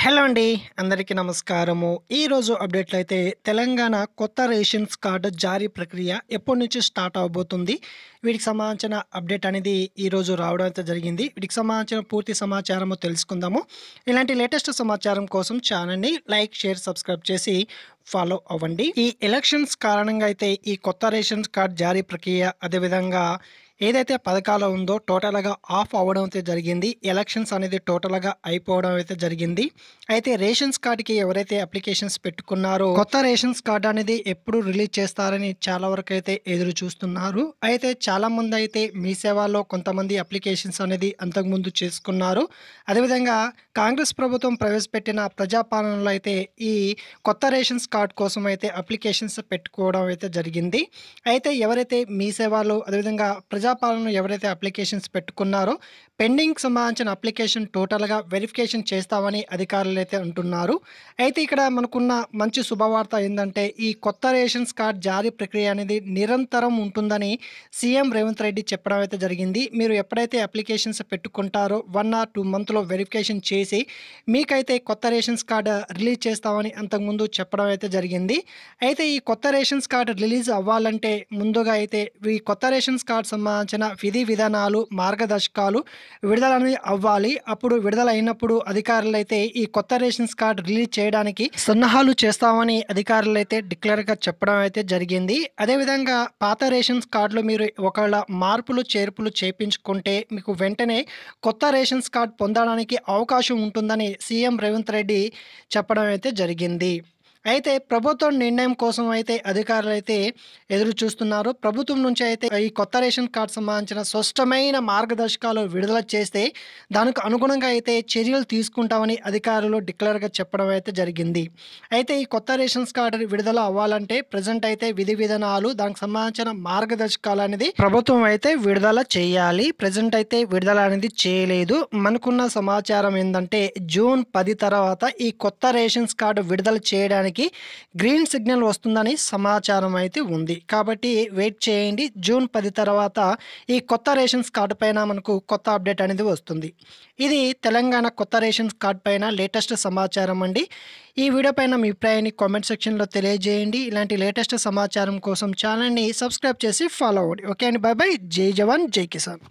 hello అండి అందరికీ నమస్కారము ఈరోజు అప్డేట్లు అయితే తెలంగాణ కొత్త రేషన్స్ కార్డు జారీ ప్రక్రియ ఎప్పటి నుంచి స్టార్ట్ అవబోతుంది వీటికి సంబంధించిన అప్డేట్ అనేది ఈరోజు రావడం అయితే జరిగింది వీటికి సంబంధించిన పూర్తి సమాచారము తెలుసుకుందాము ఇలాంటి లేటెస్ట్ సమాచారం కోసం ఛానల్ని లైక్ షేర్ సబ్స్క్రైబ్ చేసి ఫాలో అవ్వండి ఈ ఎలక్షన్స్ కారణంగా అయితే ఈ కొత్త రేషన్స్ కార్డ్ జారీ ప్రక్రియ అదేవిధంగా ఏదైతే పథకాలు ఉందో టోటల్గా ఆఫ్ అవ్వడం అయితే జరిగింది ఎలక్షన్స్ అనేది టోటల్గా అయిపోవడం అయితే జరిగింది అయితే రేషన్స్ కార్డుకి ఎవరైతే అప్లికేషన్స్ పెట్టుకున్నారో కొత్త రేషన్స్ కార్డు అనేది ఎప్పుడు రిలీజ్ చేస్తారని చాలా వరకు అయితే ఎదురు చూస్తున్నారు అయితే చాలామంది అయితే మీ సేవల్లో కొంతమంది అప్లికేషన్స్ అనేది అంతకుముందు చేసుకున్నారు అదేవిధంగా కాంగ్రెస్ ప్రభుత్వం ప్రవేశపెట్టిన ప్రజాపాలనలో అయితే ఈ కొత్త రేషన్స్ కార్డు కోసం అయితే అప్లికేషన్స్ పెట్టుకోవడం అయితే జరిగింది అయితే ఎవరైతే మీ సేవాలో అదేవిధంగా ప్రజా ప్రజాపాలన ఎవరైతే అప్లికేషన్స్ పెట్టుకున్నారో పెండింగ్ సంబంధించిన అప్లికేషన్ టోటల్గా వెరిఫికేషన్ చేస్తామని అధికారులు అయితే అంటున్నారు అయితే ఇక్కడ మనకున్న మంచి శుభవార్త ఏంటంటే ఈ కొత్త రేషన్స్ కార్డ్ జారీ ప్రక్రియ అనేది నిరంతరం ఉంటుందని సీఎం రేవంత్ రెడ్డి చెప్పడం అయితే జరిగింది మీరు ఎప్పుడైతే అప్లికేషన్స్ పెట్టుకుంటారో వన్ ఆర్ టూ మంత్లో వెరిఫికేషన్ చేసి మీకైతే కొత్త రేషన్స్ కార్డ్ రిలీజ్ చేస్తామని అంతకుముందు చెప్పడం అయితే జరిగింది అయితే ఈ కొత్త రేషన్స్ కార్డ్ రిలీజ్ అవ్వాలంటే ముందుగా అయితే ఈ కొత్త రేషన్స్ కార్డ్ సంబంధించి సంబంధించిన విధి విధానాలు మార్గదర్శకాలు విడుదలని అవ్వాలి అప్పుడు విడుదలైనప్పుడు అధికారులైతే ఈ కొత్త రేషన్స్ కార్డ్ రిలీజ్ చేయడానికి సన్నాహాలు చేస్తామని అధికారులైతే డిక్లేర్గా చెప్పడం అయితే జరిగింది అదేవిధంగా పాత రేషన్స్ కార్డులో మీరు ఒకవేళ మార్పులు చేర్పులు చేపించుకుంటే మీకు వెంటనే కొత్త రేషన్స్ కార్డ్ పొందడానికి అవకాశం ఉంటుందని సీఎం రేవంత్ రెడ్డి చెప్పడం అయితే జరిగింది అయితే ప్రభుత్వం నిర్ణయం కోసం అయితే అధికారులు అయితే ఎదురు చూస్తున్నారు ప్రభుత్వం నుంచి అయితే ఈ కొత్త రేషన్ కార్డు సంబంధించిన స్పష్టమైన మార్గదర్శకాలు విడుదల చేస్తే దానికి అనుగుణంగా అయితే చర్యలు తీసుకుంటామని అధికారులు డిక్లేర్గా చెప్పడం అయితే జరిగింది అయితే ఈ కొత్త రేషన్స్ కార్డు విడుదల అవ్వాలంటే ప్రజెంట్ అయితే విధి విధానాలు దానికి సంబంధించిన మార్గదర్శకాలు అనేది ప్రభుత్వం అయితే విడుదల చేయాలి ప్రజెంట్ అయితే విడుదల అనేది చేయలేదు మనకున్న సమాచారం ఏంటంటే జూన్ పది తర్వాత ఈ కొత్త రేషన్స్ కార్డు విడుదల చేయడానికి మనకి గ్రీన్ సిగ్నల్ వస్తుందని సమాచారం అయితే ఉంది కాబట్టి వెయిట్ చేయండి జూన్ పది తర్వాత ఈ కొత్త రేషన్స్ కార్డు పైన మనకు కొత్త అప్డేట్ అనేది వస్తుంది ఇది తెలంగాణ కొత్త రేషన్స్ కార్డు పైన లేటెస్ట్ సమాచారం అండి ఈ వీడియో పైన మీ అభిప్రాయాన్ని కామెంట్ సెక్షన్లో తెలియజేయండి ఇలాంటి లేటెస్ట్ సమాచారం కోసం ఛానల్ని సబ్స్క్రైబ్ చేసి ఫాలో అవ్వండి ఓకే అండి బాయ్ బాయ్ జై జవాన్ జై కిసాన్